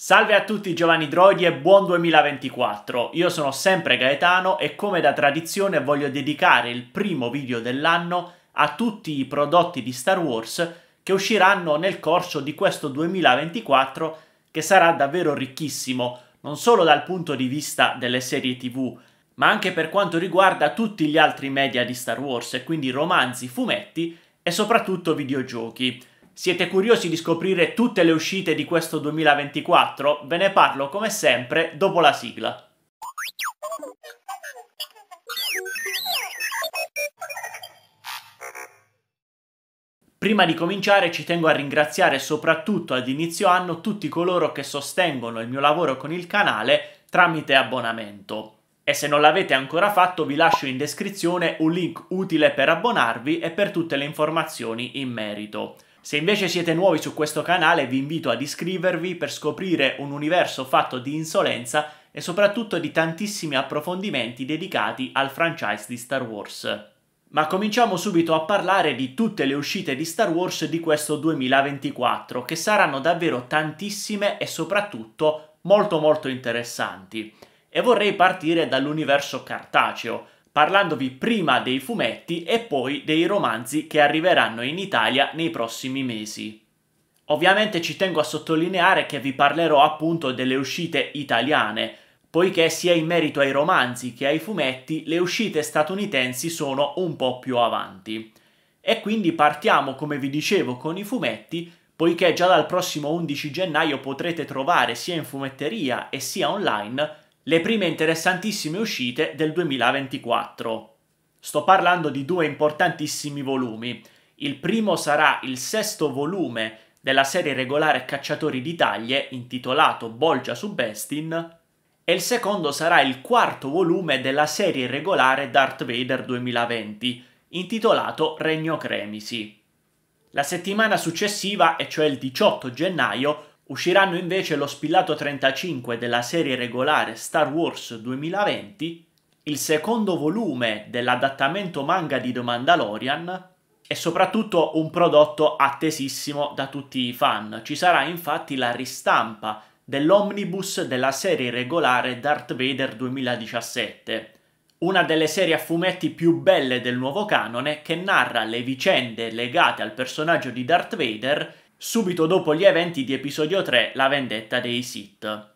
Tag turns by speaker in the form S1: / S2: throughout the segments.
S1: Salve a tutti giovani Droidi e buon 2024! Io sono sempre Gaetano e come da tradizione voglio dedicare il primo video dell'anno a tutti i prodotti di Star Wars che usciranno nel corso di questo 2024 che sarà davvero ricchissimo non solo dal punto di vista delle serie tv ma anche per quanto riguarda tutti gli altri media di Star Wars e quindi romanzi, fumetti e soprattutto videogiochi. Siete curiosi di scoprire tutte le uscite di questo 2024? Ve ne parlo come sempre dopo la sigla. Prima di cominciare ci tengo a ringraziare soprattutto ad inizio anno tutti coloro che sostengono il mio lavoro con il canale tramite abbonamento. E se non l'avete ancora fatto vi lascio in descrizione un link utile per abbonarvi e per tutte le informazioni in merito. Se invece siete nuovi su questo canale vi invito ad iscrivervi per scoprire un universo fatto di insolenza e soprattutto di tantissimi approfondimenti dedicati al franchise di Star Wars. Ma cominciamo subito a parlare di tutte le uscite di Star Wars di questo 2024, che saranno davvero tantissime e soprattutto molto molto interessanti. E vorrei partire dall'universo cartaceo, parlandovi prima dei fumetti e poi dei romanzi che arriveranno in Italia nei prossimi mesi. Ovviamente ci tengo a sottolineare che vi parlerò appunto delle uscite italiane, poiché sia in merito ai romanzi che ai fumetti le uscite statunitensi sono un po' più avanti. E quindi partiamo, come vi dicevo, con i fumetti, poiché già dal prossimo 11 gennaio potrete trovare sia in fumetteria e sia online le prime interessantissime uscite del 2024. Sto parlando di due importantissimi volumi. Il primo sarà il sesto volume della serie regolare Cacciatori di taglie intitolato Bolgia su Bestin e il secondo sarà il quarto volume della serie regolare Darth Vader 2020 intitolato Regno Cremisi. La settimana successiva, e cioè il 18 gennaio, Usciranno invece lo spillato 35 della serie regolare Star Wars 2020, il secondo volume dell'adattamento manga di The Mandalorian e soprattutto un prodotto attesissimo da tutti i fan. Ci sarà infatti la ristampa dell'omnibus della serie regolare Darth Vader 2017, una delle serie a fumetti più belle del nuovo canone che narra le vicende legate al personaggio di Darth Vader subito dopo gli eventi di episodio 3 La vendetta dei Sith.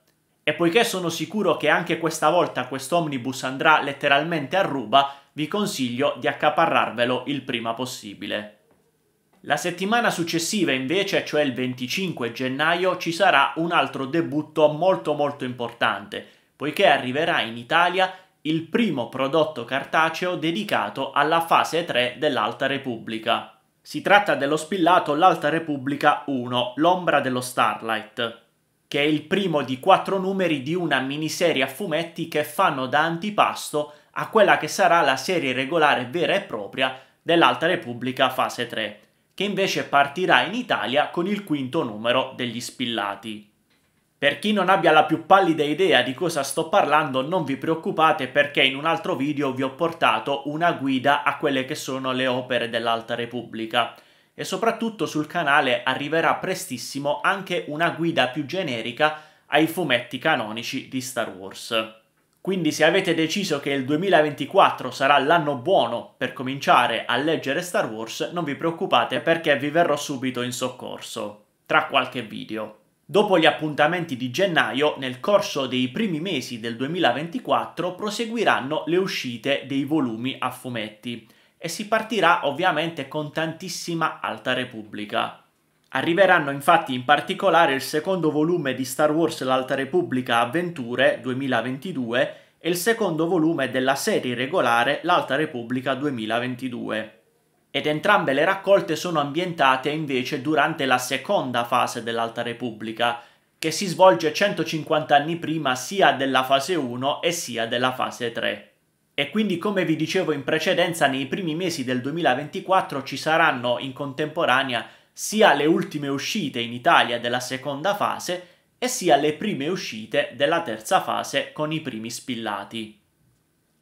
S1: E poiché sono sicuro che anche questa volta quest'omnibus andrà letteralmente a ruba, vi consiglio di accaparrarvelo il prima possibile. La settimana successiva invece, cioè il 25 gennaio, ci sarà un altro debutto molto molto importante, poiché arriverà in Italia il primo prodotto cartaceo dedicato alla fase 3 dell'Alta Repubblica. Si tratta dello spillato L'Alta Repubblica 1, L'ombra dello Starlight, che è il primo di quattro numeri di una miniserie a fumetti che fanno da antipasto a quella che sarà la serie regolare vera e propria dell'Alta Repubblica fase 3, che invece partirà in Italia con il quinto numero degli spillati. Per chi non abbia la più pallida idea di cosa sto parlando non vi preoccupate perché in un altro video vi ho portato una guida a quelle che sono le opere dell'Alta Repubblica e soprattutto sul canale arriverà prestissimo anche una guida più generica ai fumetti canonici di Star Wars. Quindi se avete deciso che il 2024 sarà l'anno buono per cominciare a leggere Star Wars non vi preoccupate perché vi verrò subito in soccorso, tra qualche video. Dopo gli appuntamenti di gennaio, nel corso dei primi mesi del 2024 proseguiranno le uscite dei volumi a fumetti e si partirà ovviamente con tantissima Alta Repubblica. Arriveranno infatti in particolare il secondo volume di Star Wars L'Alta Repubblica Avventure 2022 e il secondo volume della serie regolare L'Alta Repubblica 2022 ed entrambe le raccolte sono ambientate invece durante la seconda fase dell'Alta Repubblica, che si svolge 150 anni prima sia della fase 1 e sia della fase 3. E quindi come vi dicevo in precedenza nei primi mesi del 2024 ci saranno in contemporanea sia le ultime uscite in Italia della seconda fase e sia le prime uscite della terza fase con i primi spillati.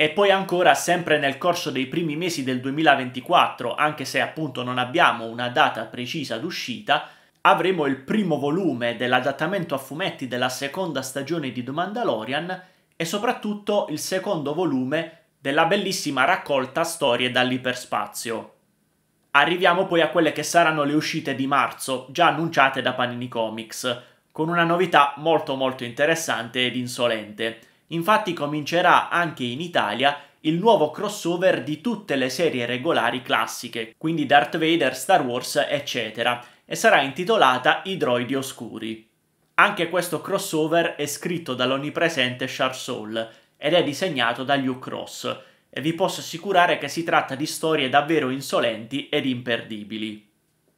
S1: E poi ancora, sempre nel corso dei primi mesi del 2024, anche se appunto non abbiamo una data precisa d'uscita, avremo il primo volume dell'adattamento a fumetti della seconda stagione di The Mandalorian e soprattutto il secondo volume della bellissima raccolta Storie dall'iperspazio. Arriviamo poi a quelle che saranno le uscite di marzo, già annunciate da Panini Comics, con una novità molto molto interessante ed insolente – Infatti comincerà anche in Italia il nuovo crossover di tutte le serie regolari classiche, quindi Darth Vader, Star Wars, eccetera, e sarà intitolata I droidi oscuri. Anche questo crossover è scritto dall'onnipresente Soul ed è disegnato da Luke Ross, e vi posso assicurare che si tratta di storie davvero insolenti ed imperdibili.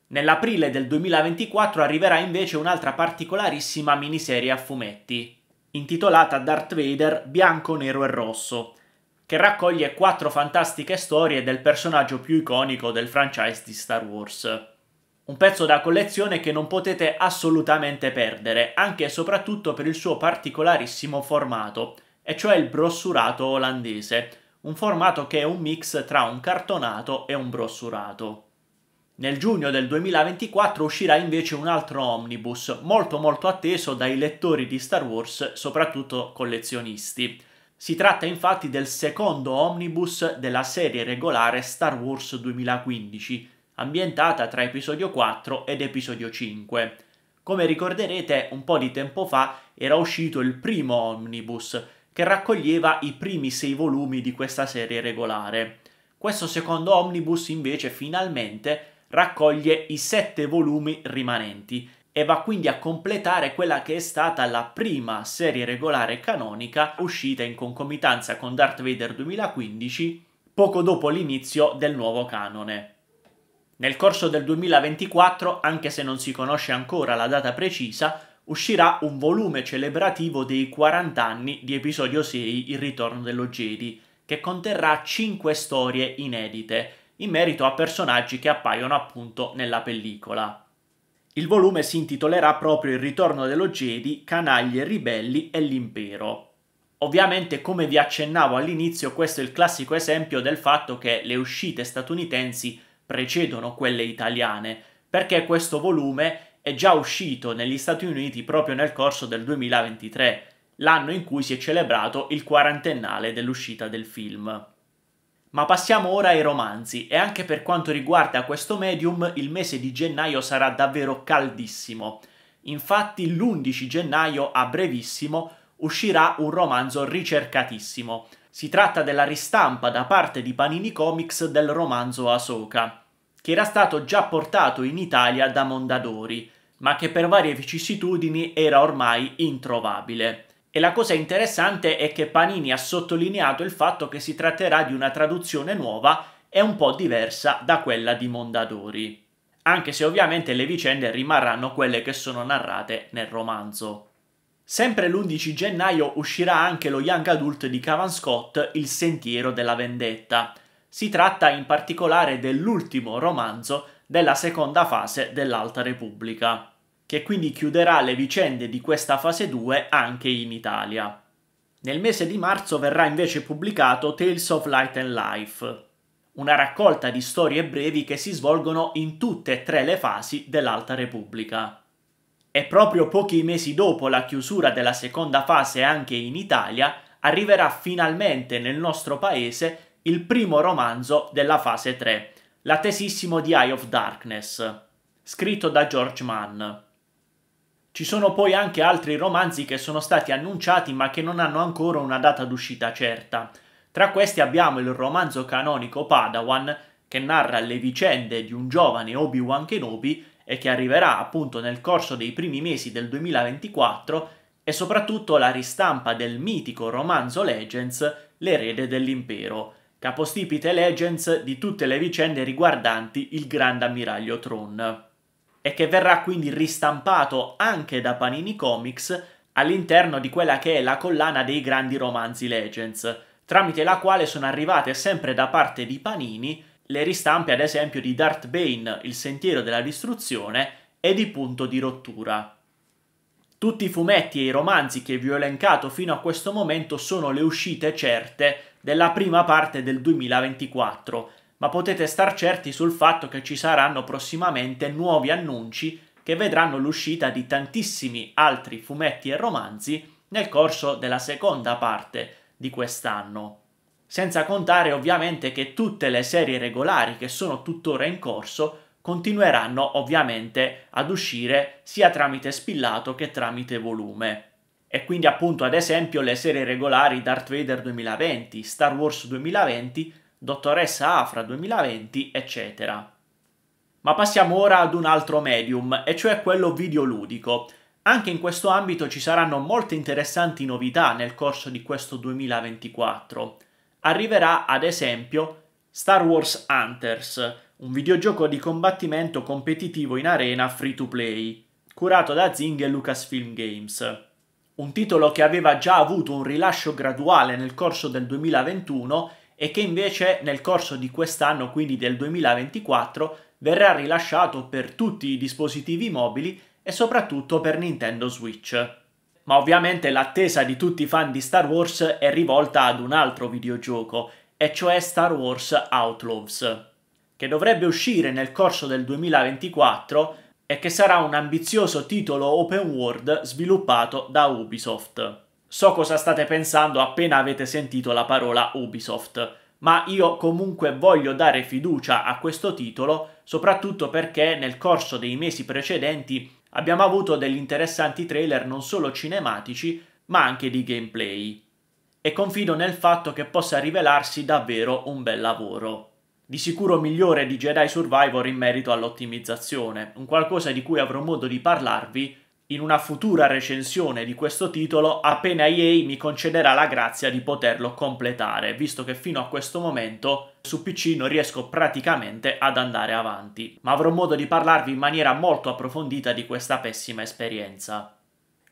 S1: Nell'aprile del 2024 arriverà invece un'altra particolarissima miniserie a fumetti, intitolata Darth Vader Bianco, Nero e Rosso, che raccoglie quattro fantastiche storie del personaggio più iconico del franchise di Star Wars. Un pezzo da collezione che non potete assolutamente perdere, anche e soprattutto per il suo particolarissimo formato, e cioè il brossurato olandese, un formato che è un mix tra un cartonato e un brossurato. Nel giugno del 2024 uscirà invece un altro omnibus, molto molto atteso dai lettori di Star Wars, soprattutto collezionisti. Si tratta infatti del secondo omnibus della serie regolare Star Wars 2015, ambientata tra episodio 4 ed episodio 5. Come ricorderete, un po' di tempo fa era uscito il primo omnibus, che raccoglieva i primi sei volumi di questa serie regolare. Questo secondo omnibus invece finalmente raccoglie i sette volumi rimanenti e va quindi a completare quella che è stata la prima serie regolare canonica uscita in concomitanza con Darth Vader 2015 poco dopo l'inizio del nuovo canone. Nel corso del 2024, anche se non si conosce ancora la data precisa, uscirà un volume celebrativo dei 40 anni di episodio 6 Il ritorno dello Jedi, che conterrà 5 storie inedite, in merito a personaggi che appaiono appunto nella pellicola. Il volume si intitolerà proprio Il ritorno dello Jedi, Canaglie, Ribelli e l'Impero. Ovviamente, come vi accennavo all'inizio, questo è il classico esempio del fatto che le uscite statunitensi precedono quelle italiane, perché questo volume è già uscito negli Stati Uniti proprio nel corso del 2023, l'anno in cui si è celebrato il quarantennale dell'uscita del film. Ma passiamo ora ai romanzi e anche per quanto riguarda questo medium il mese di gennaio sarà davvero caldissimo. Infatti l'11 gennaio a brevissimo uscirà un romanzo ricercatissimo. Si tratta della ristampa da parte di Panini Comics del romanzo Asoka, che era stato già portato in Italia da Mondadori, ma che per varie vicissitudini era ormai introvabile. E la cosa interessante è che Panini ha sottolineato il fatto che si tratterà di una traduzione nuova e un po' diversa da quella di Mondadori, anche se ovviamente le vicende rimarranno quelle che sono narrate nel romanzo. Sempre l'11 gennaio uscirà anche lo young adult di Cavan Scott, Il sentiero della vendetta. Si tratta in particolare dell'ultimo romanzo della seconda fase dell'Alta Repubblica che quindi chiuderà le vicende di questa fase 2 anche in Italia. Nel mese di marzo verrà invece pubblicato Tales of Light and Life, una raccolta di storie brevi che si svolgono in tutte e tre le fasi dell'Alta Repubblica. E proprio pochi mesi dopo la chiusura della seconda fase anche in Italia, arriverà finalmente nel nostro paese il primo romanzo della fase 3, l'attesissimo di Eye of Darkness, scritto da George Mann. Ci sono poi anche altri romanzi che sono stati annunciati ma che non hanno ancora una data d'uscita certa. Tra questi abbiamo il romanzo canonico Padawan, che narra le vicende di un giovane Obi-Wan Kenobi e che arriverà appunto nel corso dei primi mesi del 2024, e soprattutto la ristampa del mitico romanzo Legends, L'erede dell'impero, capostipite Legends di tutte le vicende riguardanti il grande ammiraglio Tron e che verrà quindi ristampato anche da Panini Comics all'interno di quella che è la collana dei grandi romanzi Legends, tramite la quale sono arrivate sempre da parte di Panini le ristampe ad esempio di Darth Bane, Il sentiero della distruzione e di Punto di rottura. Tutti i fumetti e i romanzi che vi ho elencato fino a questo momento sono le uscite certe della prima parte del 2024, ma potete star certi sul fatto che ci saranno prossimamente nuovi annunci che vedranno l'uscita di tantissimi altri fumetti e romanzi nel corso della seconda parte di quest'anno. Senza contare ovviamente che tutte le serie regolari che sono tuttora in corso continueranno ovviamente ad uscire sia tramite spillato che tramite volume. E quindi appunto ad esempio le serie regolari Darth Vader 2020, Star Wars 2020 Dottoressa Afra 2020, eccetera. Ma passiamo ora ad un altro medium, e cioè quello videoludico. Anche in questo ambito ci saranno molte interessanti novità nel corso di questo 2024. Arriverà, ad esempio, Star Wars Hunters, un videogioco di combattimento competitivo in arena free to play, curato da Zing e Lucasfilm Games. Un titolo che aveva già avuto un rilascio graduale nel corso del 2021 e che invece nel corso di quest'anno, quindi del 2024, verrà rilasciato per tutti i dispositivi mobili e soprattutto per Nintendo Switch. Ma ovviamente l'attesa di tutti i fan di Star Wars è rivolta ad un altro videogioco, e cioè Star Wars Outlaws, che dovrebbe uscire nel corso del 2024 e che sarà un ambizioso titolo open world sviluppato da Ubisoft. So cosa state pensando appena avete sentito la parola Ubisoft, ma io comunque voglio dare fiducia a questo titolo, soprattutto perché nel corso dei mesi precedenti abbiamo avuto degli interessanti trailer non solo cinematici, ma anche di gameplay. E confido nel fatto che possa rivelarsi davvero un bel lavoro. Di sicuro migliore di Jedi Survivor in merito all'ottimizzazione, un qualcosa di cui avrò modo di parlarvi in una futura recensione di questo titolo appena EA mi concederà la grazia di poterlo completare, visto che fino a questo momento su PC non riesco praticamente ad andare avanti, ma avrò modo di parlarvi in maniera molto approfondita di questa pessima esperienza.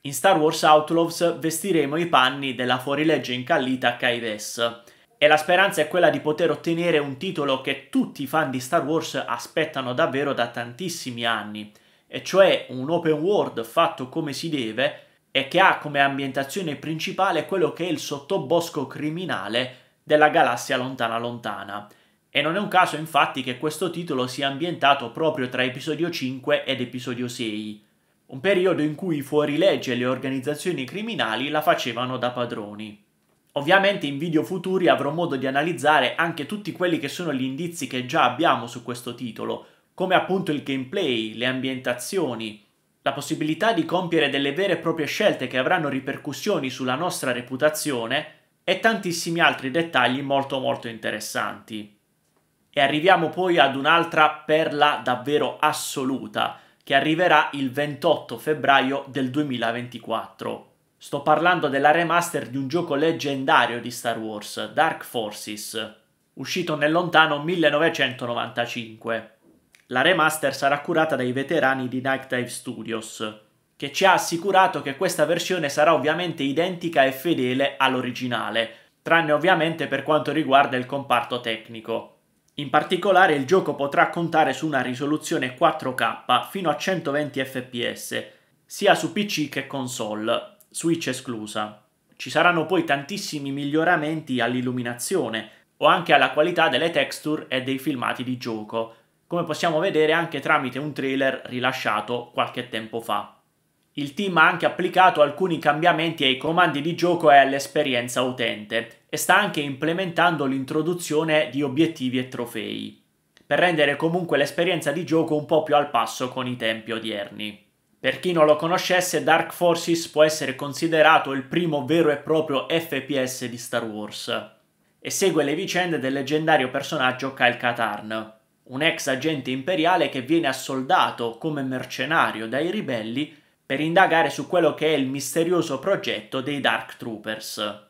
S1: In Star Wars Outlaws vestiremo i panni della fuorilegge incallita Kaives, e la speranza è quella di poter ottenere un titolo che tutti i fan di Star Wars aspettano davvero da tantissimi anni, e cioè un open world fatto come si deve e che ha come ambientazione principale quello che è il sottobosco criminale della galassia lontana lontana. E non è un caso infatti che questo titolo sia ambientato proprio tra episodio 5 ed episodio 6, un periodo in cui i fuorilegge e le organizzazioni criminali la facevano da padroni. Ovviamente in video futuri avrò modo di analizzare anche tutti quelli che sono gli indizi che già abbiamo su questo titolo, come appunto il gameplay, le ambientazioni, la possibilità di compiere delle vere e proprie scelte che avranno ripercussioni sulla nostra reputazione e tantissimi altri dettagli molto molto interessanti. E arriviamo poi ad un'altra perla davvero assoluta che arriverà il 28 febbraio del 2024. Sto parlando della remaster di un gioco leggendario di Star Wars, Dark Forces, uscito nel lontano 1995. La remaster sarà curata dai veterani di Night Dive Studios, che ci ha assicurato che questa versione sarà ovviamente identica e fedele all'originale, tranne ovviamente per quanto riguarda il comparto tecnico. In particolare il gioco potrà contare su una risoluzione 4K fino a 120 fps, sia su PC che console, Switch esclusa. Ci saranno poi tantissimi miglioramenti all'illuminazione o anche alla qualità delle texture e dei filmati di gioco, come possiamo vedere anche tramite un trailer rilasciato qualche tempo fa. Il team ha anche applicato alcuni cambiamenti ai comandi di gioco e all'esperienza utente e sta anche implementando l'introduzione di obiettivi e trofei, per rendere comunque l'esperienza di gioco un po' più al passo con i tempi odierni. Per chi non lo conoscesse, Dark Forces può essere considerato il primo vero e proprio FPS di Star Wars e segue le vicende del leggendario personaggio Kyle Katarn un ex agente imperiale che viene assoldato come mercenario dai ribelli per indagare su quello che è il misterioso progetto dei Dark Troopers.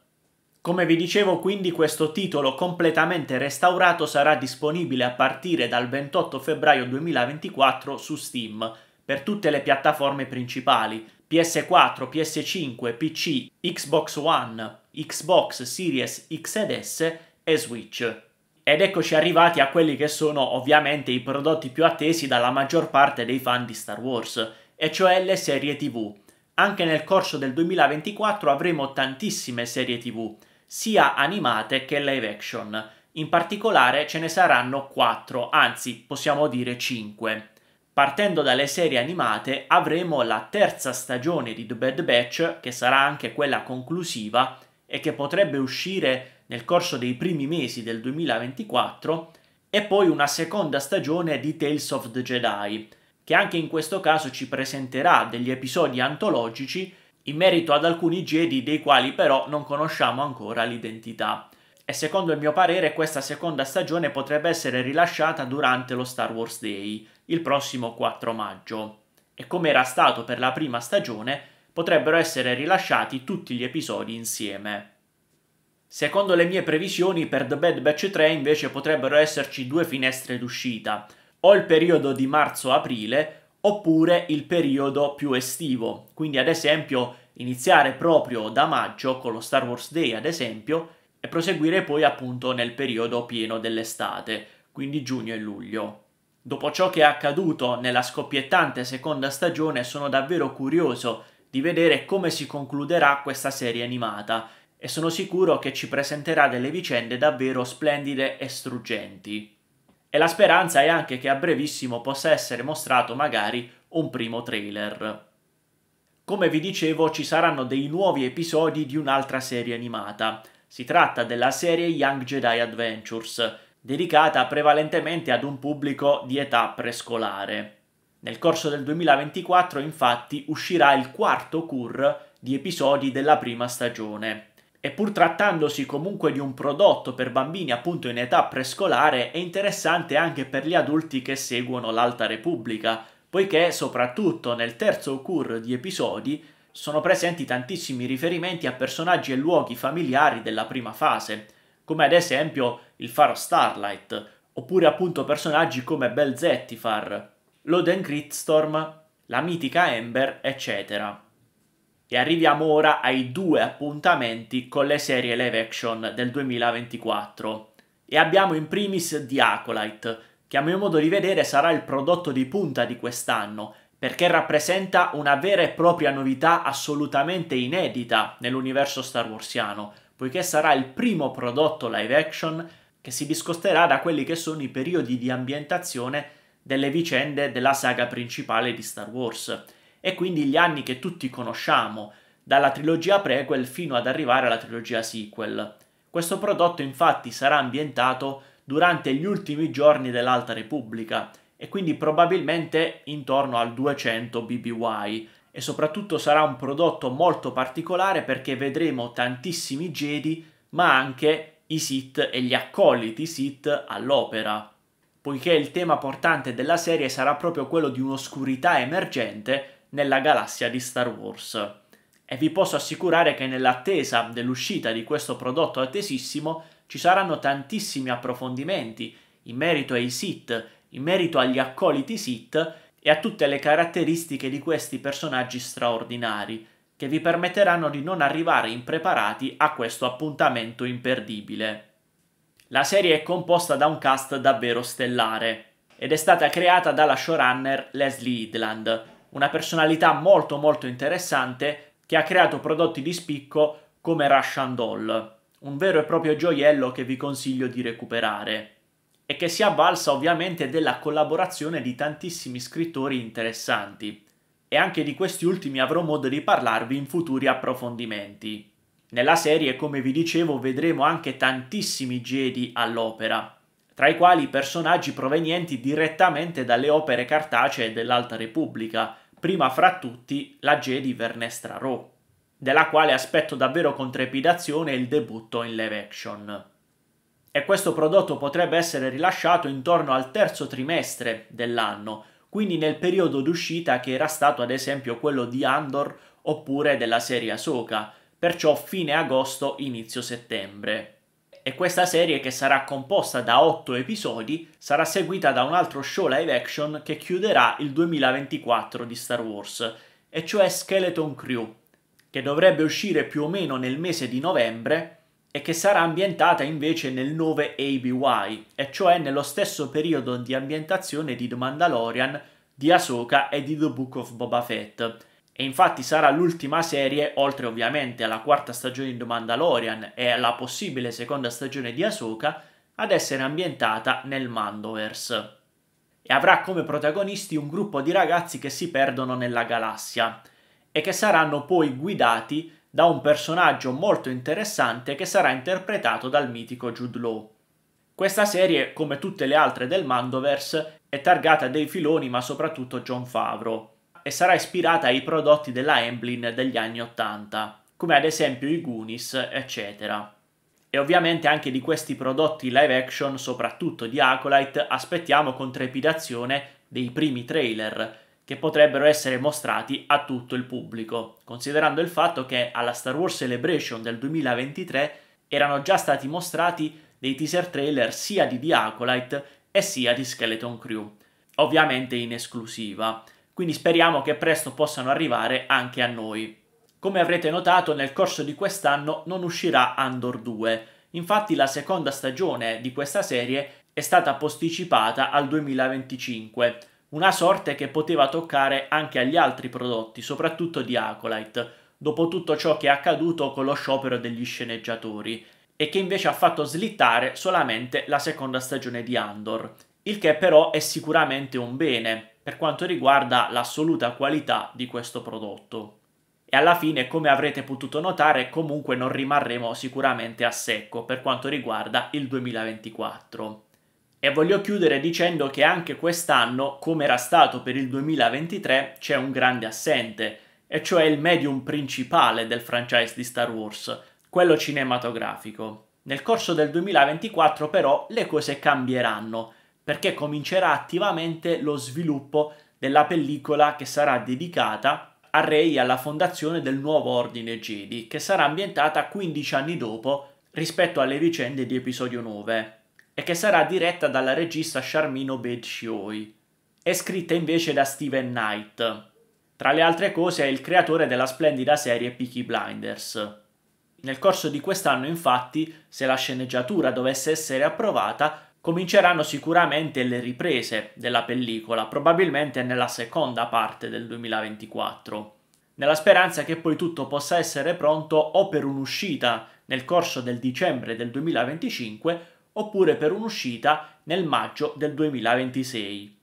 S1: Come vi dicevo quindi questo titolo completamente restaurato sarà disponibile a partire dal 28 febbraio 2024 su Steam per tutte le piattaforme principali PS4, PS5, PC, Xbox One, Xbox Series X ed S e Switch. Ed eccoci arrivati a quelli che sono ovviamente i prodotti più attesi dalla maggior parte dei fan di Star Wars, e cioè le serie TV. Anche nel corso del 2024 avremo tantissime serie TV, sia animate che live action. In particolare ce ne saranno 4, anzi possiamo dire 5. Partendo dalle serie animate avremo la terza stagione di The Bad Batch, che sarà anche quella conclusiva e che potrebbe uscire nel corso dei primi mesi del 2024 e poi una seconda stagione di Tales of the Jedi, che anche in questo caso ci presenterà degli episodi antologici in merito ad alcuni Jedi dei quali però non conosciamo ancora l'identità. E secondo il mio parere questa seconda stagione potrebbe essere rilasciata durante lo Star Wars Day, il prossimo 4 maggio. E come era stato per la prima stagione, potrebbero essere rilasciati tutti gli episodi insieme. Secondo le mie previsioni, per The Bad Batch 3 invece potrebbero esserci due finestre d'uscita, o il periodo di marzo-aprile, oppure il periodo più estivo. Quindi ad esempio iniziare proprio da maggio con lo Star Wars Day ad esempio e proseguire poi appunto nel periodo pieno dell'estate, quindi giugno e luglio. Dopo ciò che è accaduto nella scoppiettante seconda stagione sono davvero curioso di vedere come si concluderà questa serie animata e sono sicuro che ci presenterà delle vicende davvero splendide e struggenti. E la speranza è anche che a brevissimo possa essere mostrato magari un primo trailer. Come vi dicevo ci saranno dei nuovi episodi di un'altra serie animata. Si tratta della serie Young Jedi Adventures, dedicata prevalentemente ad un pubblico di età prescolare. Nel corso del 2024 infatti uscirà il quarto cur di episodi della prima stagione, e pur trattandosi comunque di un prodotto per bambini appunto in età prescolare, è interessante anche per gli adulti che seguono l'Alta Repubblica, poiché soprattutto nel terzo cur di episodi sono presenti tantissimi riferimenti a personaggi e luoghi familiari della prima fase, come ad esempio il faro Starlight, oppure appunto personaggi come Belzettifar, l'Oden Critstorm, la mitica Ember, eccetera. E arriviamo ora ai due appuntamenti con le serie live action del 2024. E abbiamo in primis The Acolyte, che a mio modo di vedere sarà il prodotto di punta di quest'anno, perché rappresenta una vera e propria novità assolutamente inedita nell'universo Star Warsiano, poiché sarà il primo prodotto live action che si discosterà da quelli che sono i periodi di ambientazione delle vicende della saga principale di Star Wars e quindi gli anni che tutti conosciamo, dalla trilogia prequel fino ad arrivare alla trilogia sequel. Questo prodotto infatti sarà ambientato durante gli ultimi giorni dell'Alta Repubblica e quindi probabilmente intorno al 200 BBY e soprattutto sarà un prodotto molto particolare perché vedremo tantissimi Jedi ma anche i Sith e gli accoliti Sith all'opera, poiché il tema portante della serie sarà proprio quello di un'oscurità emergente nella galassia di Star Wars. E vi posso assicurare che nell'attesa dell'uscita di questo prodotto attesissimo ci saranno tantissimi approfondimenti in merito ai Sith, in merito agli accoliti Sith e a tutte le caratteristiche di questi personaggi straordinari, che vi permetteranno di non arrivare impreparati a questo appuntamento imperdibile. La serie è composta da un cast davvero stellare ed è stata creata dalla showrunner Leslie Idland, una personalità molto molto interessante che ha creato prodotti di spicco come Russian Doll, un vero e proprio gioiello che vi consiglio di recuperare e che si avvalsa ovviamente della collaborazione di tantissimi scrittori interessanti e anche di questi ultimi avrò modo di parlarvi in futuri approfondimenti. Nella serie, come vi dicevo, vedremo anche tantissimi Jedi all'opera, tra i quali personaggi provenienti direttamente dalle opere cartacee dell'Alta Repubblica, prima fra tutti la G di Vernestra Ro, della quale aspetto davvero con trepidazione il debutto in live action. E questo prodotto potrebbe essere rilasciato intorno al terzo trimestre dell'anno, quindi nel periodo d'uscita che era stato ad esempio quello di Andor oppure della serie Ahsoka, perciò fine agosto-inizio settembre e questa serie che sarà composta da 8 episodi sarà seguita da un altro show live action che chiuderà il 2024 di Star Wars, e cioè Skeleton Crew, che dovrebbe uscire più o meno nel mese di novembre e che sarà ambientata invece nel 9 ABY, e cioè nello stesso periodo di ambientazione di The Mandalorian, di Ahsoka e di The Book of Boba Fett, e infatti sarà l'ultima serie, oltre ovviamente alla quarta stagione di The Mandalorian e alla possibile seconda stagione di Ahsoka, ad essere ambientata nel Mandoverse. E avrà come protagonisti un gruppo di ragazzi che si perdono nella galassia e che saranno poi guidati da un personaggio molto interessante che sarà interpretato dal mitico Jude Law. Questa serie, come tutte le altre del Mandoverse, è targata dei filoni ma soprattutto John Favreau e sarà ispirata ai prodotti della Emblin degli anni 80, come ad esempio i Goonies, eccetera. E ovviamente anche di questi prodotti live action, soprattutto di Acolyte, aspettiamo con trepidazione dei primi trailer, che potrebbero essere mostrati a tutto il pubblico, considerando il fatto che alla Star Wars Celebration del 2023 erano già stati mostrati dei teaser trailer sia di The Acolyte e sia di Skeleton Crew, ovviamente in esclusiva quindi speriamo che presto possano arrivare anche a noi. Come avrete notato nel corso di quest'anno non uscirà Andor 2, infatti la seconda stagione di questa serie è stata posticipata al 2025, una sorte che poteva toccare anche agli altri prodotti, soprattutto di Acolyte, dopo tutto ciò che è accaduto con lo sciopero degli sceneggiatori, e che invece ha fatto slittare solamente la seconda stagione di Andor, il che però è sicuramente un bene, per quanto riguarda l'assoluta qualità di questo prodotto. E alla fine, come avrete potuto notare, comunque non rimarremo sicuramente a secco per quanto riguarda il 2024. E voglio chiudere dicendo che anche quest'anno, come era stato per il 2023, c'è un grande assente, e cioè il medium principale del franchise di Star Wars, quello cinematografico. Nel corso del 2024 però le cose cambieranno perché comincerà attivamente lo sviluppo della pellicola che sarà dedicata a Rey alla fondazione del nuovo ordine Jedi, che sarà ambientata 15 anni dopo rispetto alle vicende di episodio 9 e che sarà diretta dalla regista Charmino Bed Shioi. È scritta invece da Steven Knight. Tra le altre cose è il creatore della splendida serie Peaky Blinders. Nel corso di quest'anno infatti, se la sceneggiatura dovesse essere approvata, cominceranno sicuramente le riprese della pellicola, probabilmente nella seconda parte del 2024, nella speranza che poi tutto possa essere pronto o per un'uscita nel corso del dicembre del 2025 oppure per un'uscita nel maggio del 2026.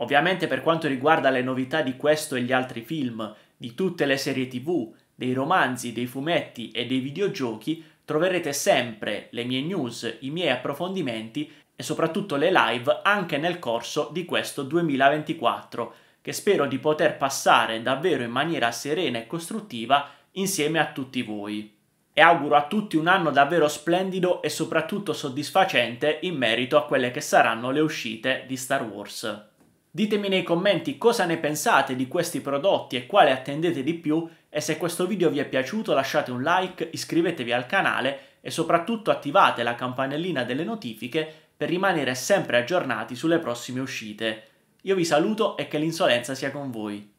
S1: Ovviamente per quanto riguarda le novità di questo e gli altri film, di tutte le serie tv, dei romanzi, dei fumetti e dei videogiochi, Troverete sempre le mie news, i miei approfondimenti e soprattutto le live anche nel corso di questo 2024, che spero di poter passare davvero in maniera serena e costruttiva insieme a tutti voi. E auguro a tutti un anno davvero splendido e soprattutto soddisfacente in merito a quelle che saranno le uscite di Star Wars. Ditemi nei commenti cosa ne pensate di questi prodotti e quale attendete di più e se questo video vi è piaciuto lasciate un like, iscrivetevi al canale e soprattutto attivate la campanellina delle notifiche per rimanere sempre aggiornati sulle prossime uscite. Io vi saluto e che l'insolenza sia con voi.